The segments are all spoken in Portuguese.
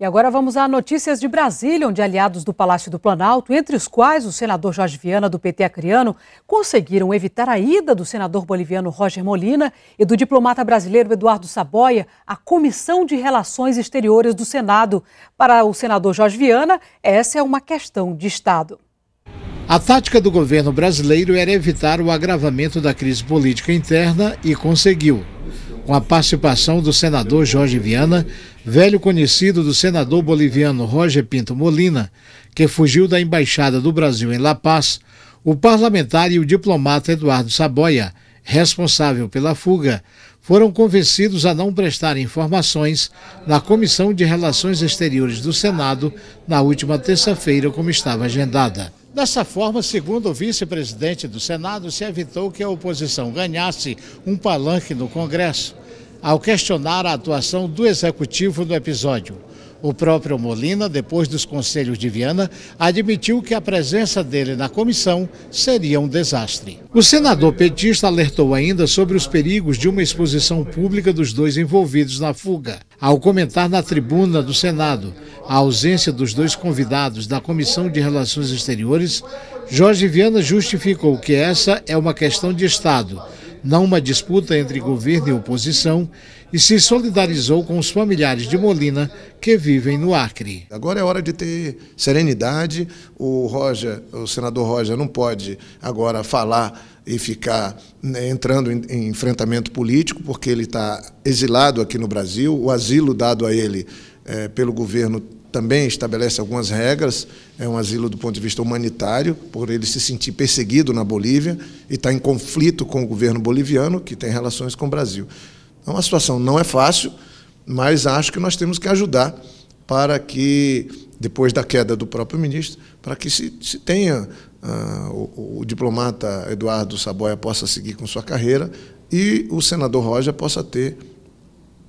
E agora vamos a notícias de Brasília, onde aliados do Palácio do Planalto, entre os quais o senador Jorge Viana, do PT acriano, conseguiram evitar a ida do senador boliviano Roger Molina e do diplomata brasileiro Eduardo Saboia à Comissão de Relações Exteriores do Senado. Para o senador Jorge Viana, essa é uma questão de Estado. A tática do governo brasileiro era evitar o agravamento da crise política interna e conseguiu com a participação do senador Jorge Viana, velho conhecido do senador boliviano Roger Pinto Molina, que fugiu da Embaixada do Brasil em La Paz, o parlamentar e o diplomata Eduardo Saboia, responsável pela fuga, foram convencidos a não prestar informações na Comissão de Relações Exteriores do Senado na última terça-feira, como estava agendada. Dessa forma, segundo o vice-presidente do Senado, se evitou que a oposição ganhasse um palanque no Congresso ao questionar a atuação do executivo no episódio. O próprio Molina, depois dos conselhos de Viana, admitiu que a presença dele na comissão seria um desastre. O senador petista alertou ainda sobre os perigos de uma exposição pública dos dois envolvidos na fuga. Ao comentar na tribuna do Senado a ausência dos dois convidados da Comissão de Relações Exteriores, Jorge Viana justificou que essa é uma questão de Estado não uma disputa entre governo e oposição, e se solidarizou com os familiares de Molina que vivem no Acre. Agora é hora de ter serenidade. O Roger, o senador Roger não pode agora falar e ficar né, entrando em, em, enfrentamento político, porque ele está exilado aqui no Brasil. O asilo dado a ele é, pelo governo também estabelece algumas regras, é um asilo do ponto de vista humanitário, por ele se sentir perseguido na Bolívia e está em conflito com o governo boliviano, que tem relações com o Brasil. Então é a situação não é fácil, mas acho que nós temos que ajudar para que, depois da queda do próprio ministro, para que se, se tenha ah, o, o diplomata Eduardo Saboia possa seguir com sua carreira e o senador Roja possa ter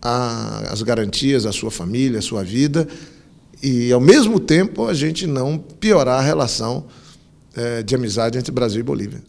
a, as garantias, a sua família, a sua vida e, ao mesmo tempo, a gente não piorar a relação eh, de amizade entre Brasil e Bolívia.